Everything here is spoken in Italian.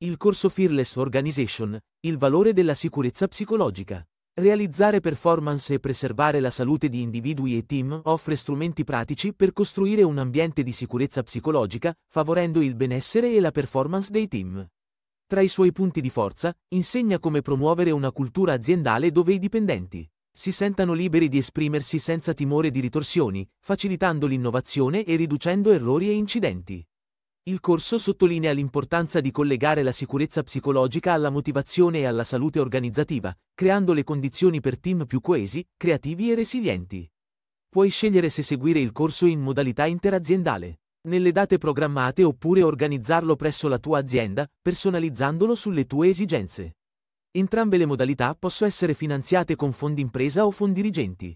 Il corso Fearless Organization, il valore della sicurezza psicologica. Realizzare performance e preservare la salute di individui e team offre strumenti pratici per costruire un ambiente di sicurezza psicologica, favorendo il benessere e la performance dei team. Tra i suoi punti di forza, insegna come promuovere una cultura aziendale dove i dipendenti si sentano liberi di esprimersi senza timore di ritorsioni, facilitando l'innovazione e riducendo errori e incidenti. Il corso sottolinea l'importanza di collegare la sicurezza psicologica alla motivazione e alla salute organizzativa, creando le condizioni per team più coesi, creativi e resilienti. Puoi scegliere se seguire il corso in modalità interaziendale, nelle date programmate oppure organizzarlo presso la tua azienda, personalizzandolo sulle tue esigenze. Entrambe le modalità possono essere finanziate con fondi impresa o fondi dirigenti.